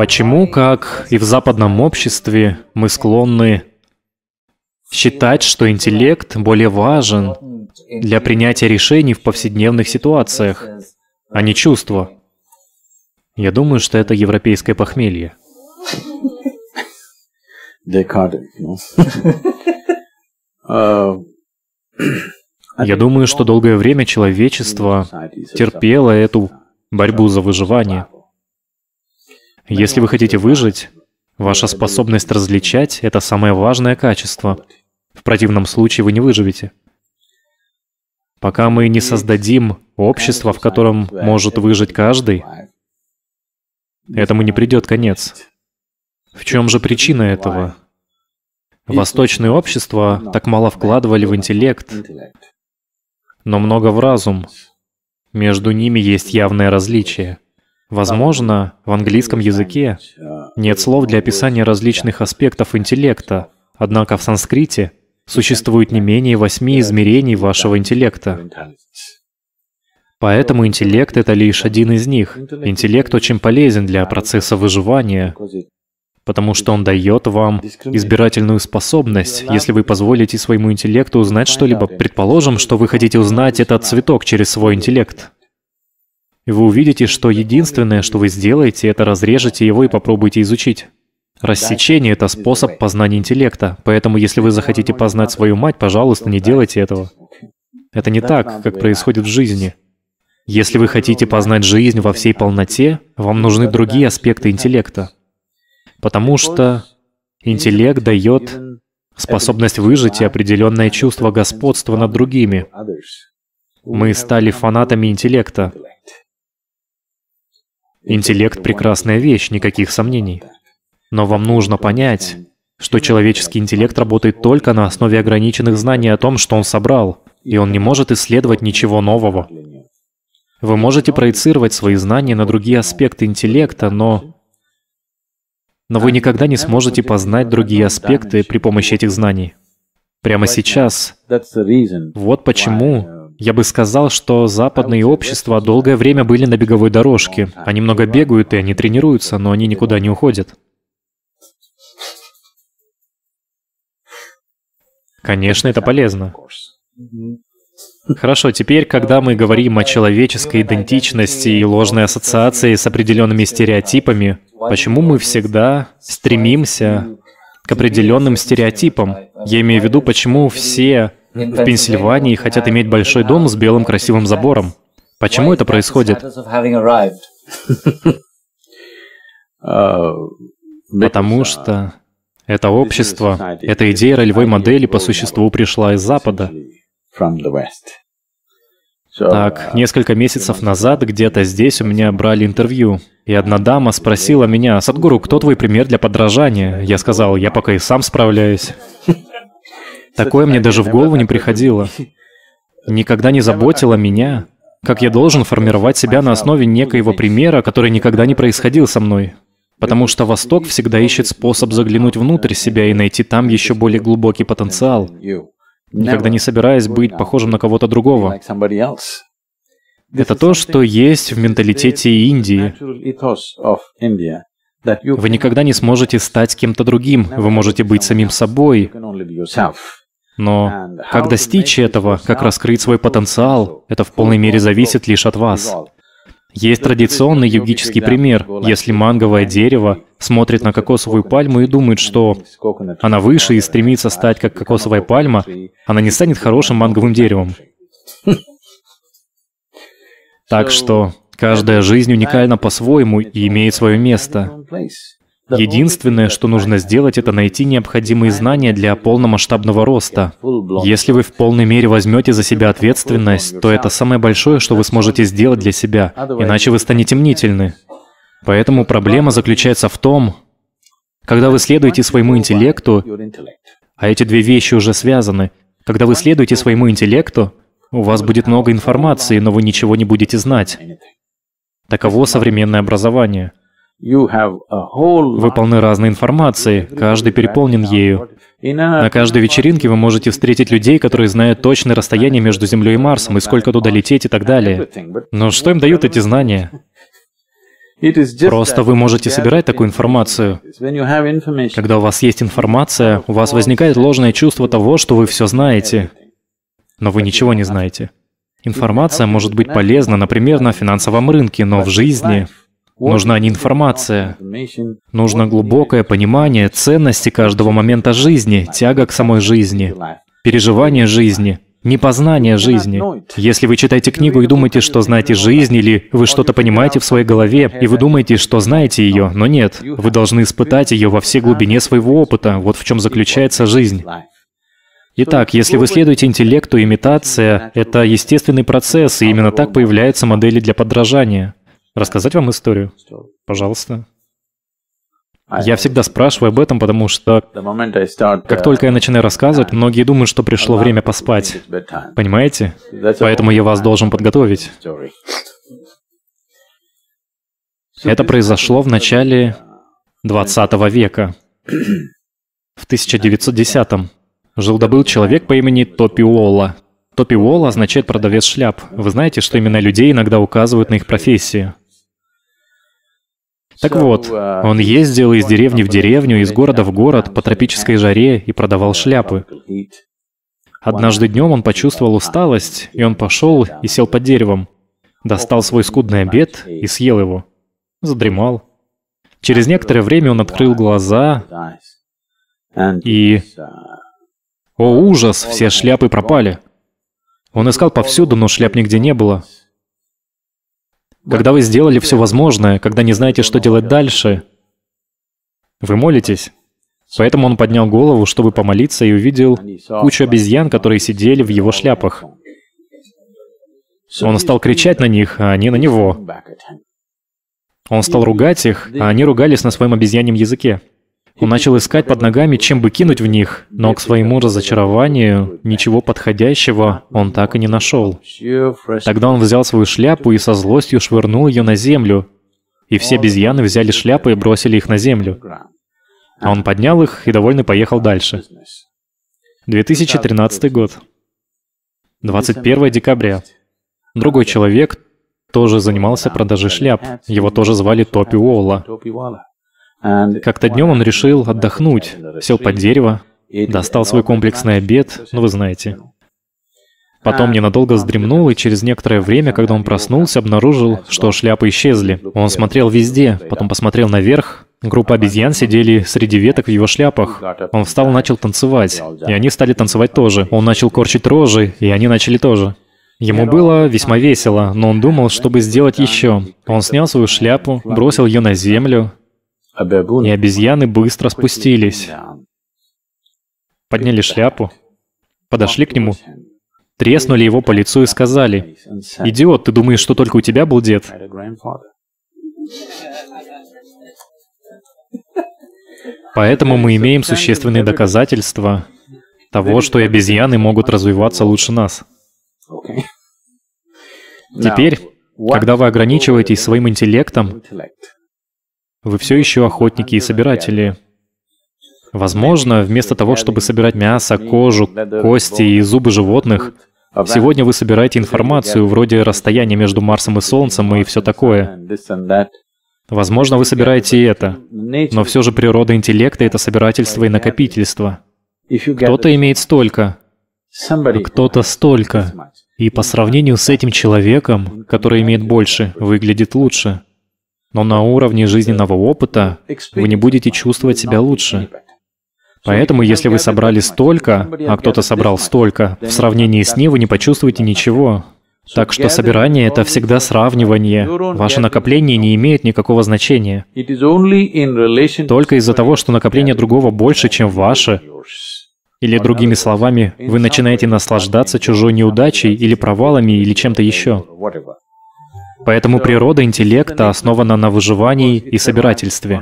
Почему, как и в западном обществе, мы склонны считать, что интеллект более важен для принятия решений в повседневных ситуациях, а не чувства? Я думаю, что это европейское похмелье. Декады. Ну. Э, Я думаю, что долгое время человечество терпело эту борьбу за выживание. Если вы хотите выжить, ваша способность различать — это самое важное качество. В противном случае вы не выживете. Пока мы не создадим общество, в котором может выжить каждый, этому не придет конец. В чем же причина этого? Восточные общества так мало вкладывали в интеллект, но много в разум. Между ними есть явное различие. Возможно, в английском языке нет слов для описания различных аспектов интеллекта, однако в санскрите существует не менее восьми измерений вашего интеллекта. Поэтому интеллект — это лишь один из них. Интеллект очень полезен для процесса выживания, потому что он дает вам избирательную способность, если вы позволите своему интеллекту узнать что-либо. Предположим, что вы хотите узнать этот цветок через свой интеллект и вы увидите, что единственное, что вы сделаете, это разрежете его и попробуете изучить. Рассечение — это способ познания интеллекта, поэтому если вы захотите познать свою мать, пожалуйста, не делайте этого. Это не так, как происходит в жизни. Если вы хотите познать жизнь во всей полноте, вам нужны другие аспекты интеллекта. Потому что интеллект дает способность выжить и определенное чувство господства над другими. Мы стали фанатами интеллекта. Интеллект — прекрасная вещь, никаких сомнений. Но вам нужно понять, что человеческий интеллект работает только на основе ограниченных знаний о том, что он собрал, и он не может исследовать ничего нового. Вы можете проецировать свои знания на другие аспекты интеллекта, но... Но вы никогда не сможете познать другие аспекты при помощи этих знаний. Прямо сейчас. Вот почему я бы сказал, что западные общества долгое время были на беговой дорожке. Они много бегают и они тренируются, но они никуда не уходят. Конечно, это полезно. Хорошо, теперь, когда мы говорим о человеческой идентичности и ложной ассоциации с определенными стереотипами, почему мы всегда стремимся к определенным стереотипам? Я имею в виду, почему все в Пенсильвании и хотят иметь большой дом с белым красивым забором. Почему это происходит? Потому что это общество, эта идея ролевой модели по существу пришла из Запада. Так, uh, несколько месяцев назад где-то здесь у меня брали интервью, и одна дама спросила меня, «Садгуру, кто твой пример для подражания?» Я сказал, «Я пока и сам справляюсь». Такое мне даже в голову не приходило. Никогда не заботило меня, как я должен формировать себя на основе некоего примера, который никогда не происходил со мной. Потому что Восток всегда ищет способ заглянуть внутрь себя и найти там еще более глубокий потенциал, никогда не собираясь быть похожим на кого-то другого. Это то, что есть в менталитете Индии. Вы никогда не сможете стать кем-то другим, вы можете быть самим собой. Но как достичь этого, как раскрыть свой потенциал, это в полной мере зависит лишь от вас. Есть традиционный йогический пример, если манговое дерево смотрит на кокосовую пальму и думает, что она выше и стремится стать как кокосовая пальма, она не станет хорошим манговым деревом. Так что каждая жизнь уникальна по-своему и имеет свое место. Ну, Единственное, что нужно сделать, это найти необходимые знания для полномасштабного роста. Если вы в полной мере возьмете за себя ответственность, то это самое большое, что вы сможете сделать для себя, иначе вы станете мнительны. Поэтому проблема заключается в том, когда вы следуете своему интеллекту, а эти две вещи уже связаны, когда вы следуете своему интеллекту, у вас будет много информации, но вы ничего не будете знать. Таково современное образование. Вы полны разной информации, каждый переполнен ею. На каждой вечеринке вы можете встретить людей, которые знают точное расстояние между Землей и Марсом, и сколько туда лететь и так далее. Но что им дают эти знания? Просто вы можете собирать такую информацию. Когда у вас есть информация, у вас возникает ложное чувство того, что вы все знаете, но вы ничего не знаете. Информация может быть полезна, например, на финансовом рынке, но в жизни Нужна не информация. Нужно глубокое понимание ценности каждого момента жизни, тяга к самой жизни, переживание жизни, непознание жизни. Если вы читаете книгу и думаете, что знаете жизнь, или вы что-то понимаете в своей голове, и вы думаете, что знаете ее, но нет, вы должны испытать ее во всей глубине своего опыта. Вот в чем заключается жизнь. Итак, если вы следуете интеллекту, имитация — это естественный процесс, и именно так появляются модели для подражания рассказать вам историю? Пожалуйста. А я всегда спрашиваю об этом, потому что как только я uh, начинаю рассказывать, многие думают, что пришло время поспать. Понимаете? Поэтому я вас должен подготовить. Это произошло в начале 20 века. В 1910-м жил-добыл человек по имени Топи Уолла. означает «продавец шляп». Вы знаете, что именно людей иногда указывают на их профессию. Так вот, он ездил из деревни в деревню, из города в город, по тропической жаре и продавал шляпы. Однажды днем он почувствовал усталость, и он пошел и сел под деревом. Достал свой скудный обед и съел его. Задремал. Через некоторое время он открыл глаза, и... О, ужас! Все шляпы пропали. Он искал повсюду, но шляп нигде не было. Когда вы сделали все возможное, когда не знаете, что делать дальше, вы молитесь. Поэтому он поднял голову, чтобы помолиться, и увидел кучу обезьян, которые сидели в его шляпах. Он стал кричать на них, а они на него. Он стал ругать их, а они ругались на своем обезьяньем языке. Он начал искать под ногами, чем бы кинуть в них, но к своему разочарованию ничего подходящего он так и не нашел. Тогда он взял свою шляпу и со злостью швырнул ее на землю, и все обезьяны взяли шляпы и бросили их на землю. А он поднял их и довольно поехал дальше. 2013 год. 21 декабря. Другой человек тоже занимался продажей шляп. Его тоже звали Топи Уолла. Как-то днем он решил отдохнуть, сел под дерево, достал свой комплексный обед, ну вы знаете. Потом ненадолго вздремнул, и через некоторое время, когда он проснулся, обнаружил, что шляпы исчезли. Он смотрел везде, потом посмотрел наверх. Группа обезьян сидели среди веток в его шляпах. Он встал и начал танцевать. И они стали танцевать тоже. Он начал корчить рожи, и они начали тоже. Ему было весьма весело, но он думал, чтобы сделать еще. Он снял свою шляпу, бросил ее на землю, и обезьяны быстро спустились, подняли шляпу, подошли к нему, треснули его по лицу и сказали, «Идиот, ты думаешь, что только у тебя был дед?» Поэтому мы имеем существенные доказательства того, что и обезьяны могут развиваться лучше нас. Теперь, когда вы ограничиваетесь своим интеллектом, вы все еще охотники и собиратели. Возможно, вместо того, чтобы собирать мясо, кожу, кости и зубы животных, сегодня вы собираете информацию вроде расстояния между Марсом и Солнцем и все такое. Возможно, вы собираете и это, но все же природа интеллекта — это собирательство и накопительство. Кто-то имеет столько, кто-то столько. И по сравнению с этим человеком, который имеет больше, выглядит лучше. Но на уровне жизненного опыта вы не будете чувствовать себя лучше. Поэтому, если вы собрали столько, а кто-то собрал столько, в сравнении с ним вы не почувствуете ничего. Так что собирание — это всегда сравнивание. Ваше накопление не имеет никакого значения. Только из-за того, что накопление другого больше, чем ваше, или другими словами, вы начинаете наслаждаться чужой неудачей или провалами или чем-то еще. Поэтому природа интеллекта основана на выживании и собирательстве.